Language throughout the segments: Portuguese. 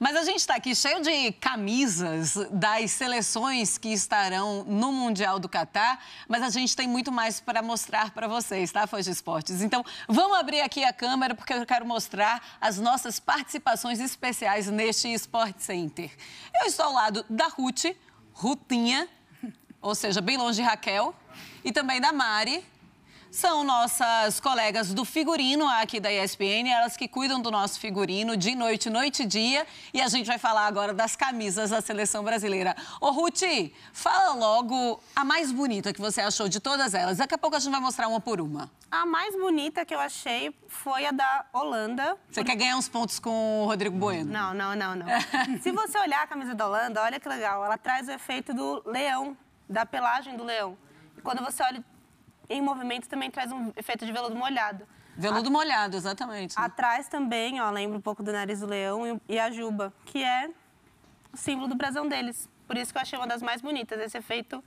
Mas a gente está aqui cheio de camisas das seleções que estarão no Mundial do Catar, mas a gente tem muito mais para mostrar para vocês, tá, fãs de esportes? Então, vamos abrir aqui a câmera porque eu quero mostrar as nossas participações especiais neste Esporte Center. Eu estou ao lado da Ruth, Rutinha, ou seja, bem longe de Raquel, e também da Mari, são nossas colegas do figurino aqui da ESPN, elas que cuidam do nosso figurino de noite, noite e dia. E a gente vai falar agora das camisas da seleção brasileira. Ô, Ruth, fala logo a mais bonita que você achou de todas elas. Daqui a pouco a gente vai mostrar uma por uma. A mais bonita que eu achei foi a da Holanda. Você porque... quer ganhar uns pontos com o Rodrigo Bueno? Não, não, não, não. Se você olhar a camisa da Holanda, olha que legal. Ela traz o efeito do leão, da pelagem do leão. E quando você olha em movimento também traz um efeito de veludo molhado. Veludo a... molhado, exatamente. Né? Atrás também, ó, lembra um pouco do nariz do leão e, a juba, que é o símbolo do brasão deles. Por isso que eu achei uma das mais bonitas. Esse efeito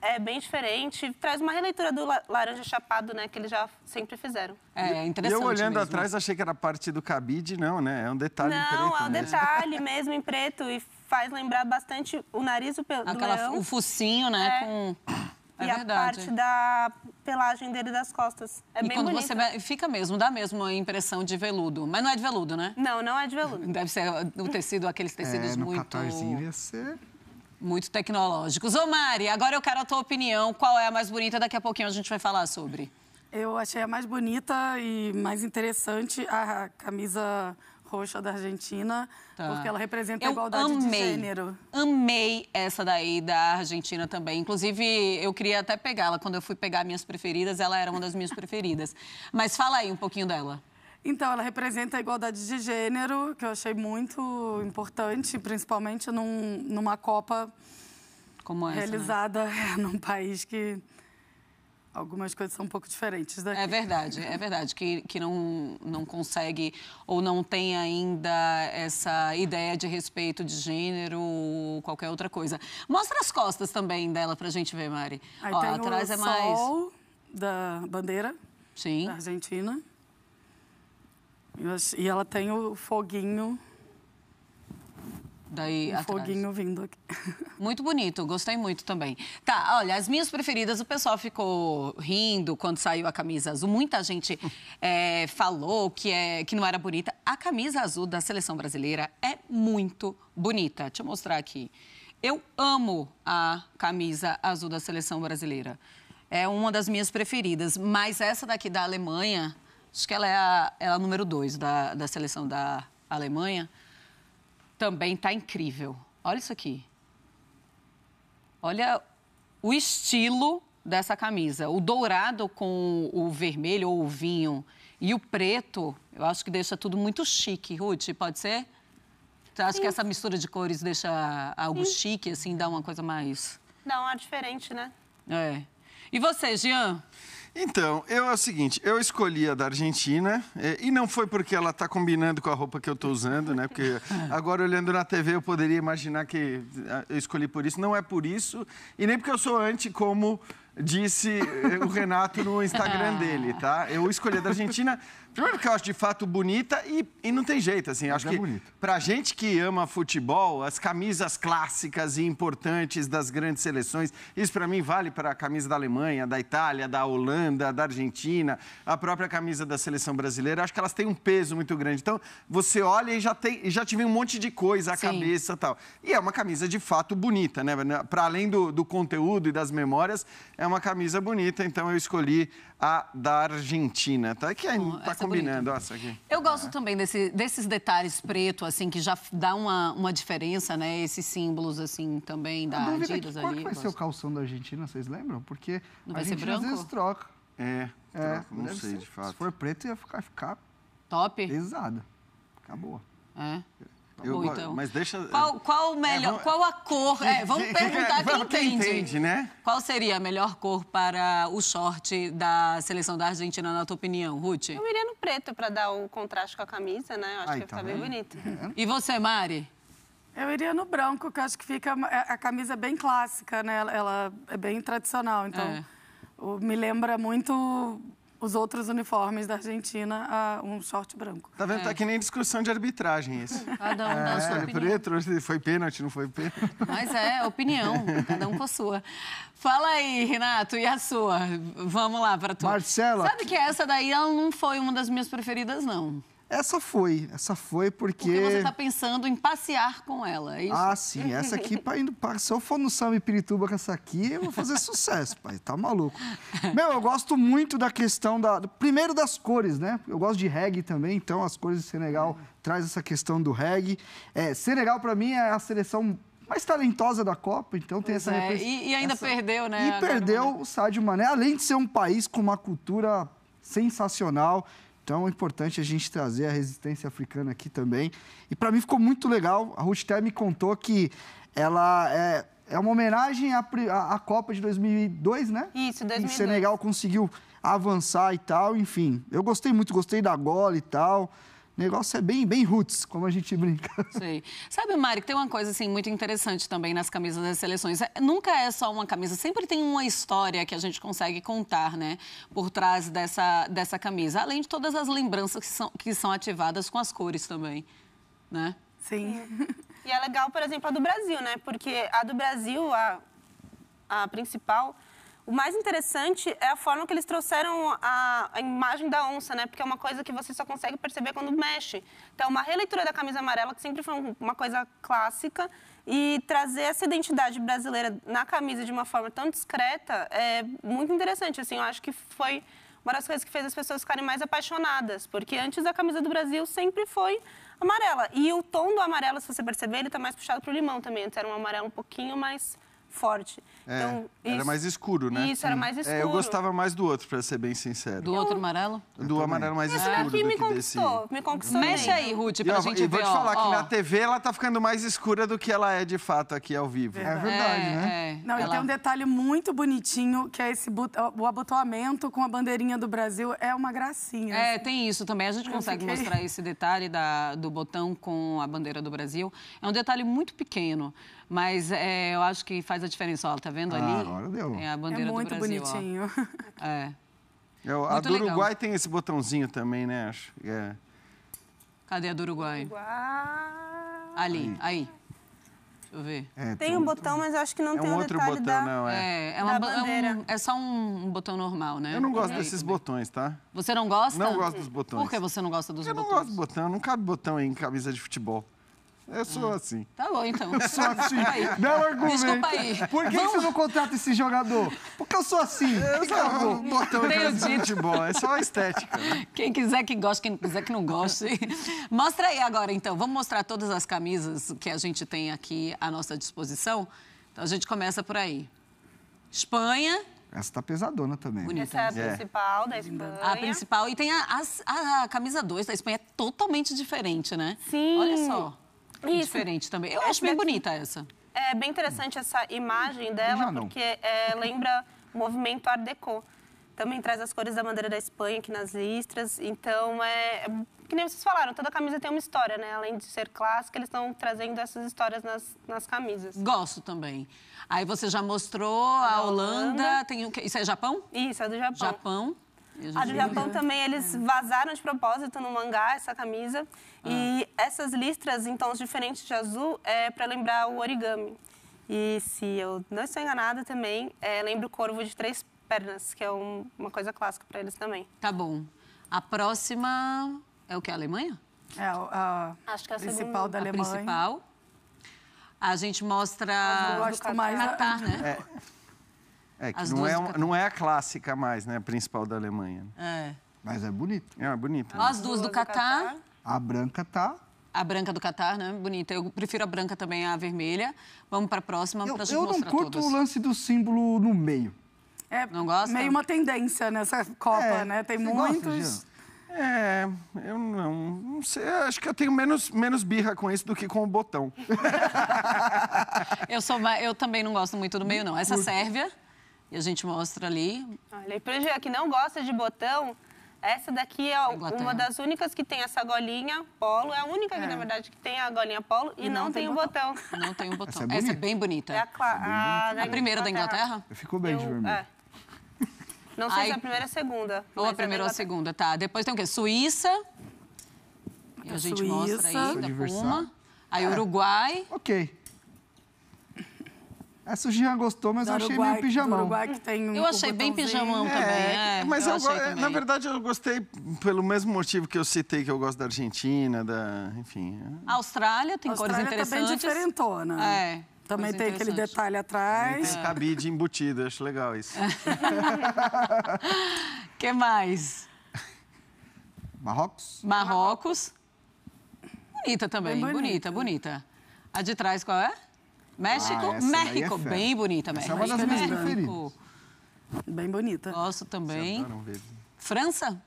é bem diferente, traz uma releitura do laranja chapado, né, que eles já sempre fizeram. É, interessante. É e eu olhando mesmo. atrás achei que era parte do cabide, não, né? É um detalhe não, em preto. Não, é um mesmo. detalhe mesmo em preto e faz lembrar bastante o nariz do, Aquela, leão. O focinho, né, é. com é e verdade. a parte da pelagem dele das costas. É e bem quando bonito. você fica mesmo, dá mesmo a impressão de veludo. Mas não é de veludo, né? Não, não é de veludo. Deve ser o tecido, aqueles tecidos é, no muito. Catarzinho ia ser. Muito tecnológicos. Ô, Mari, agora eu quero a tua opinião. Qual é a mais bonita? Daqui a pouquinho a gente vai falar sobre. Eu achei a mais bonita e mais interessante a camisa roxa da Argentina, tá. porque ela representa eu a igualdade amei, de gênero. Amei essa daí da Argentina também. Inclusive, eu queria até pegá-la. Quando eu fui pegar minhas preferidas, ela era uma das minhas preferidas. Mas fala aí um pouquinho dela. Então, ela representa a igualdade de gênero, que eu achei muito importante, principalmente num, numa Copa essa, né? realizada né? num país que algumas coisas são um pouco diferentes daqui. É verdade, é verdade. Que, que não, não consegue ou não tem ainda essa ideia de respeito de gênero ou qualquer outra coisa. Mostra as costas também dela pra gente ver, Mari. Aí Ó, tem atrás o é mais. da bandeira Sim. da Argentina. E ela tem o foguinho daí um atrás. foguinho vindo aqui. Muito bonito, gostei muito também. Tá, olha, as minhas preferidas, o pessoal ficou rindo quando saiu a camisa azul. Muita gente é, falou que, é, que não era bonita. A camisa azul da seleção brasileira é muito bonita. Deixa eu mostrar aqui. Eu amo a camisa azul da seleção brasileira. É uma das minhas preferidas, mas essa daqui da Alemanha, acho que ela é a, ela é a número 2 da, da seleção da Alemanha também está incrível. Olha isso aqui. Olha o estilo dessa camisa. O dourado com o vermelho ou o vinho e o preto, eu acho que deixa tudo muito chique. Ruth, pode ser? Você acha Sim. que essa mistura de cores deixa algo Sim. chique, assim, dá uma coisa mais. Dá um ar diferente, né? É. E você, Jean? Então, eu é o seguinte, eu escolhi a da Argentina, é, e não foi porque ela está combinando com a roupa que eu estou usando, né? Porque agora olhando na TV eu poderia imaginar que ah, eu escolhi por isso. Não é por isso, e nem porque eu sou anti, como disse eh, o Renato no Instagram ah. dele, tá? Eu escolhi a da Argentina Primeiro porque eu acho de fato bonita e, e não tem jeito, assim. acho é que para pra gente que ama futebol, as camisas clássicas e importantes das grandes seleções, isso para mim vale para a camisa da Alemanha, da Itália, da Holanda, da Argentina, a própria camisa da seleção brasileira, acho que elas têm um peso muito grande. Então, você olha e já, tem, já te vem um monte de coisa à Sim. cabeça e tal. E é uma camisa de fato bonita, né? Para além do, do conteúdo e das memórias, é uma camisa bonita, então eu escolhi a da Argentina, tá? Que ainda tá combinando. Nossa, aqui. Eu gosto é. também desse, desses detalhes preto, assim, que já dá uma, uma diferença, né? Esses símbolos, assim, também da é Adidas é que, qual ali. Qual vai ser o calção da Argentina, vocês lembram? Porque não a às vezes troca. É, é troca, não sei, ser, de fato. Se for preto, ia ficar, ficar Top. pesada. acabou. boa. É. Tá eu, então. Mas deixa. Qual, qual é, melhor? É, vamos... Qual a cor? É, vamos perguntar quem, entende. entende. né? Qual seria a melhor cor para o short da seleção da Argentina, na tua opinião, Ruth? Eu é iria no preto para dar o contraste com a camisa, né? Eu acho Ai, ah, que tá então fica bem é. bonito. É. E você, Mari? Eu iria no branco, que eu acho que fica. A camisa bem clássica, né? Ela é bem tradicional, então. Me lembra muito os outros uniformes da Argentina a um short branco. Tá vendo? Tá é. Tá que nem discussão de arbitragem isso. Cada um é, sua opinião. Preto, foi pênalti, não foi pênalti. Mas é, opinião. Cada um com a sua. Fala aí, Renato, e a sua? Vamos lá para tu. Marcela. Sabe que essa daí ela não foi uma das minhas preferidas, não. Essa foi, essa foi porque. Porque você está pensando em passear com ela, é isso? Ah, sim. Essa aqui, pra, indo, se eu for no Samba Pirituba com essa aqui, eu vou fazer sucesso, pai. Tá maluco. Meu, eu gosto muito da questão da. Primeiro das cores, né? Eu gosto de reggae também, então as cores do Senegal uhum. traz essa questão do reggae. É, Senegal, para mim, é a seleção mais talentosa da Copa, então tem pois essa é. E, e, ainda essa... perdeu, né? E perdeu o Sadio Mané, além de ser um país com uma cultura sensacional. Então é importante a gente trazer a resistência africana aqui também. E para mim ficou muito legal. A Ruth até me contou que ela é, é uma homenagem à, à, Copa de 2002, né? Isso, 2002. E Senegal conseguiu avançar e tal, enfim. Eu gostei muito, gostei da gola e tal. O negócio é bem, bem roots, como a gente brinca. Sei. Sabe, Mari, tem uma coisa assim muito interessante também nas camisas das seleções. É, nunca é só uma camisa, sempre tem uma história que a gente consegue contar, né? Por trás dessa, dessa camisa. Além de todas as lembranças que são, que são ativadas com as cores também, né? Sim. E é legal, por exemplo, a do Brasil, né? Porque a do Brasil, a, a principal o mais interessante é a forma que eles trouxeram a, a, imagem da onça, né? Porque é uma coisa que você só consegue perceber quando mexe. Então, uma releitura da camisa amarela, que sempre foi uma coisa clássica, e trazer essa identidade brasileira na camisa de uma forma tão discreta é muito interessante. Assim, eu acho que foi uma das coisas que fez as pessoas ficarem mais apaixonadas, porque antes a camisa do Brasil sempre foi amarela. E o tom do amarelo, se você perceber, ele está mais puxado para o limão também. Antes era um amarelo um pouquinho mais forte. É, então, isso, era mais escuro, né? Isso, era hum. mais escuro. É, eu gostava mais do outro, para ser bem sincero. Do outro amarelo? Do amarelo mais Esse escuro. Esse daqui me conquistou, desse... me conquistou. Mexe aí, Ruth, pra e, ó, gente e ver. E vou te falar ó, que na TV ela tá ficando mais escura do que ela é de fato aqui ao vivo. É verdade, é, né? É. Não, ela... e tem um detalhe muito bonitinho, que é esse but... o abotoamento com a bandeirinha do Brasil. É uma gracinha. É, assim. tem isso também. A gente consegue fiquei... mostrar esse detalhe da... do botão com a bandeira do Brasil. É um detalhe muito pequeno, mas é, eu acho que faz a diferença. Ó, tá vendo? vendo ah, ali? Agora deu. É a é bandeira é muito do Brasil, bonitinho. É. a do legal. Uruguai tem esse botãozinho também, né? Acho. É. Cadê a do Uruguai? Uruguai. Ali, aí. aí. Deixa eu ver. É, tem, tem um botão, mas eu acho que não é tem um outro botão, da... não, é. É, é, uma, é, um, é só um, um botão normal, né? Eu não gosto é. desses botões, tá? Você não gosta? Não gosto dos botões. Por que você não gosta dos eu botões? Eu não gosto de botão, não cabe botão em camisa de futebol. Eu é sou ah. assim. Tá bom, então. Eu é sou assim. Não é argumento. Desculpa aí. Por que Vamos... você não contrata esse jogador? Porque eu sou assim. Eu sou um botão de futebol. É só estética. Né? Quem quiser que goste, quem quiser que não goste. Mostra aí agora, então. Vamos mostrar todas as camisas que a gente tem aqui à nossa disposição? Então, a gente começa por aí. Espanha, essa tá pesadona também. Bonita. Essa é a né? principal é. da Espanha. A principal. E tem a, a, a camisa 2 da Espanha, é totalmente diferente, né? Sim. Olha só. Isso. Diferente também. Eu é, acho bem bonita essa. É bem interessante essa imagem dela, porque é, lembra movimento Art Deco. Também traz as cores da bandeira da Espanha aqui nas listras. Então, é, é que nem vocês falaram, toda camisa tem uma história, né? Além de ser clássica, eles estão trazendo essas histórias nas, nas camisas. Gosto também. Aí você já mostrou a, a Holanda, Holanda. Tem, isso é Japão? Isso, é do Japão. Japão. A do Japão também, eles é. vazaram de propósito no mangá essa camisa. Ah. E essas listras em tons diferentes de azul é para lembrar o origami. E se eu não estou enganada também, é, lembra o corvo de três pernas, que é um, uma coisa clássica para eles também. Tá bom. A próxima é o que? A Alemanha? É, a, a Acho que é a principal segunda. da Alemanha. A principal. A gente mostra. Eu gosto mais Catar, né? É. É, que não, é, não é a clássica mais, né? A principal da Alemanha. É. Mas é bonito. É, é bonita. As, né? As duas do, Catar. A branca tá. A branca do Catar, né? Bonita. Eu prefiro a branca também a vermelha. Vamos para a próxima. Eu, eu não curto todas. o lance do símbolo no meio. É, não gosta? Meio uma tendência nessa Copa, é, né? Tem muitos. Gosta, é, eu não, não sei, acho que eu tenho menos, menos birra com isso do que com o botão. eu, sou, eu também não gosto muito do meio, não. Essa Sérvia... E a gente mostra ali. Olha, e para o que não gosta de botão, essa daqui é Inglaterra. uma das únicas que tem essa golinha polo. É a única que, é. na verdade, que tem a golinha polo e, e não, não, tem, o botão. botão. Não tem o botão. Essa é, essa é bem bonita. É a, cla... É a, a primeira da Inglaterra? Ficou bem de vermelho. É. Não sei se é a primeira ou a segunda. Ou a é primeira ou a segunda, tá. Depois tem o quê? Suíça. E a gente Suíça. mostra ainda uma. Aí Uruguai. Ok. Essa o Jean gostou, mas do eu achei Uruguai, meio pijamão. Uruguai que tem um eu achei bem pijamão é, também. É, mas eu eu também. na verdade eu gostei pelo mesmo motivo que eu citei, que eu gosto da Argentina, da. enfim. É. A Austrália tem Austrália cores interessantes. Tá bem diferentona. É. Também tem aquele detalhe atrás. tem cabide embutido acho legal isso. É. que mais? Marrocos. Marrocos. Bonita também, bonita. bonita, bonita. A de trás qual é? México, ah, México, é bem bonita, México. Essa é uma das minhas preferidas. Bem bonita. Gosto também. França?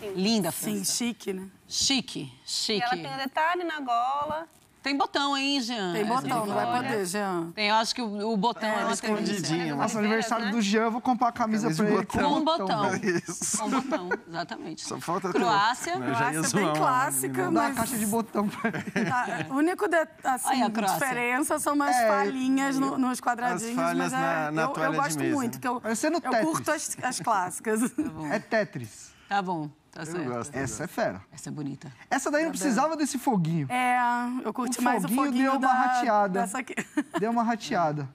Sim. Linda, França. Sim, chique, né? Chique, chique. E ela tem um detalhe na gola. Tem botão, hein, Jean? Tem botão, não vai poder, Jean. Tem, eu acho que o, o botão é, é escondidinho. Nossa, aniversário do né? Jean, vou comprar a camisa, pra ele botão. com um botão. Com é Com botão, exatamente. Só falta Croácia. Croácia, Croácia é bem clássica, mas... Dá caixa de botão pra ele. Tá, é, único de, assim, a diferença são umas é, falhinhas no, nos quadradinhos. mas é, na, na eu, eu gosto muito, que eu, eu curto as, as clássicas. Tá é Tetris. Tá bom. Tá eu certo. gosto. Essa é fera. Essa é bonita. Essa daí eu não é precisava desse foguinho. É, eu curti o mais o foguinho deu da... uma rateada. Dessa aqui. Deu uma rateada.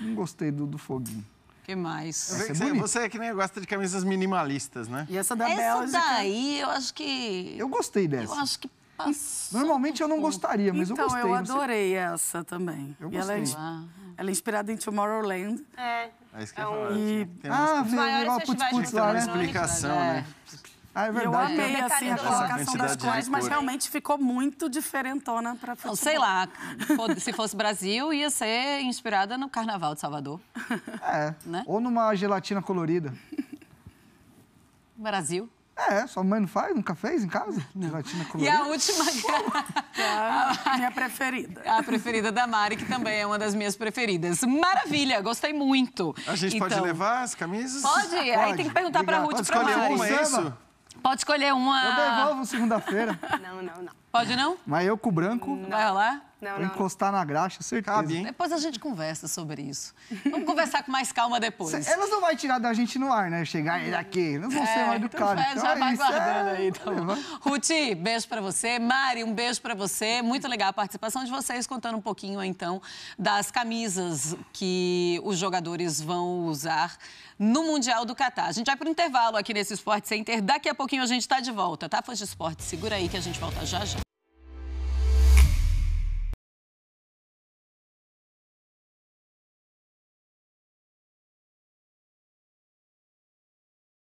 Não gostei do, do foguinho. que mais? Essa é você, você é que nem gosta de camisas minimalistas, né? E essa da essa Bélgica? Essa daí, é eu acho que... Eu gostei dessa. Eu acho que passou Normalmente eu não gostaria, mas então, eu gostei. Então, eu adorei essa também. Eu gostei. Ela é, ela é, inspirada em Tomorrowland. É. É isso que eu ia falar. E... Ah, veio o putz, putz lá, né? explicação, é. né? Ah, é verdade. Assim, eu amei, assim, a colocação das cores, né? mas realmente ficou muito diferentona para futebol. Sei lá, se fosse Brasil, ia ser inspirada no Carnaval de Salvador. É, né? ou numa gelatina colorida. Brasil. É, sua mãe não faz? Nunca fez em casa? Não. Gelatina colorida. E a última, a minha preferida. A preferida da Mari, que também é uma das minhas preferidas. Maravilha, gostei muito. A gente então... pode levar as camisas? Pode, pode. aí tem que perguntar para pra Ruth para pra Mari. Uma, é isso? É Pode escolher uma. Eu devolvo segunda-feira. Não, não, não. Pode não? Mas eu com o branco. Não. Vai rolar? Não, não, encostar na graxa, certeza. Cabe, hein? Depois a gente conversa sobre isso. Vamos conversar com mais calma depois. Cê, elas não vão tirar da gente no ar, né? Chegar ele aqui. não vão é, ser mais então educadas. Então, já é vai guardando é. aí, então. Ruth, beijo para você. Mari, um beijo para você. Muito legal a participação de vocês, contando um pouquinho, então, das camisas que os jogadores vão usar no Mundial do Catar. A gente vai para intervalo aqui nesse Sport Center. Daqui a pouquinho a gente está de volta, tá? Fã de esporte, segura aí que a gente volta já já.